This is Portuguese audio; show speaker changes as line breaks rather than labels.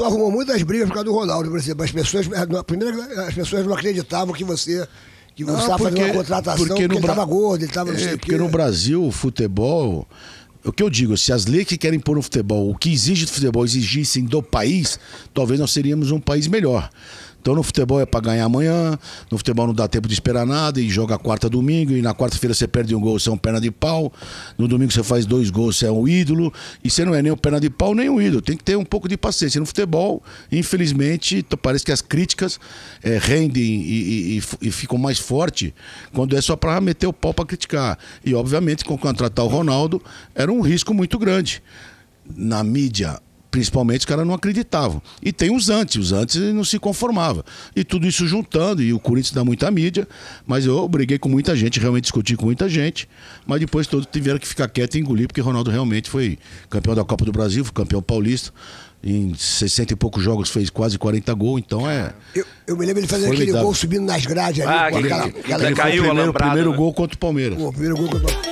tu arrumou muitas brigas por causa do Ronaldo, por exemplo. As pessoas, eh, primeira as pessoas não acreditavam que você que você estava ah, fazendo uma contratação porque, porque ele estava gordo, ele estava é, Porque no
Brasil, o futebol... O que eu digo, se as leis que querem pôr no futebol, o que exige do futebol exigissem do país, talvez nós seríamos um país melhor. Então no futebol é para ganhar amanhã, no futebol não dá tempo de esperar nada e joga quarta domingo e na quarta-feira você perde um gol, você é um perna de pau. No domingo você faz dois gols, você é um ídolo e você não é nem um perna de pau nem um ídolo. Tem que ter um pouco de paciência. No futebol, infelizmente, parece que as críticas é, rendem e, e, e, e ficam mais forte quando é só para meter o pau para criticar. E obviamente com contratar o Ronaldo era um risco muito grande. Na mídia principalmente os caras não acreditavam. E tem os antes, os antes não se conformava E tudo isso juntando, e o Corinthians dá muita mídia, mas eu briguei com muita gente, realmente discuti com muita gente, mas depois todos tiveram que ficar quieto e engolir, porque Ronaldo realmente foi campeão da Copa do Brasil, foi campeão paulista. Em 60 e poucos jogos fez quase 40 gols, então é.
Eu, eu me lembro ele fazendo aquele gol subindo nas grades ali. Ah, aquele, aquela, aquela... Ele caiu foi o primeiro, né? primeiro
gol contra o Palmeiras. o primeiro
gol contra o Palmeiras.